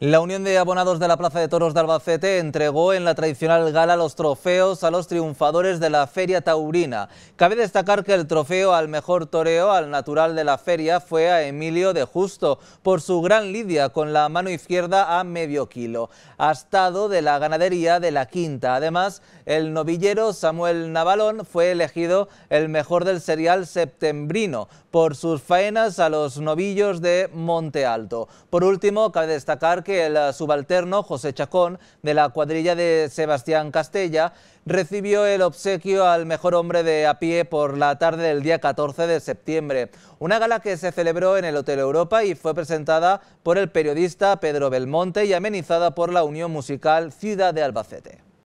La Unión de Abonados de la Plaza de Toros de Albacete entregó en la tradicional gala los trofeos a los triunfadores de la Feria Taurina. Cabe destacar que el trofeo al mejor toreo al natural de la feria fue a Emilio de Justo por su gran lidia con la mano izquierda a medio kilo, astado de la ganadería de la Quinta. Además, el novillero Samuel Navalón fue elegido el mejor del serial septembrino por sus faenas a los novillos de Monte Alto. Por último, cabe destacar que que el subalterno José Chacón de la cuadrilla de Sebastián Castella recibió el obsequio al mejor hombre de a pie por la tarde del día 14 de septiembre. Una gala que se celebró en el Hotel Europa y fue presentada por el periodista Pedro Belmonte y amenizada por la Unión Musical Ciudad de Albacete.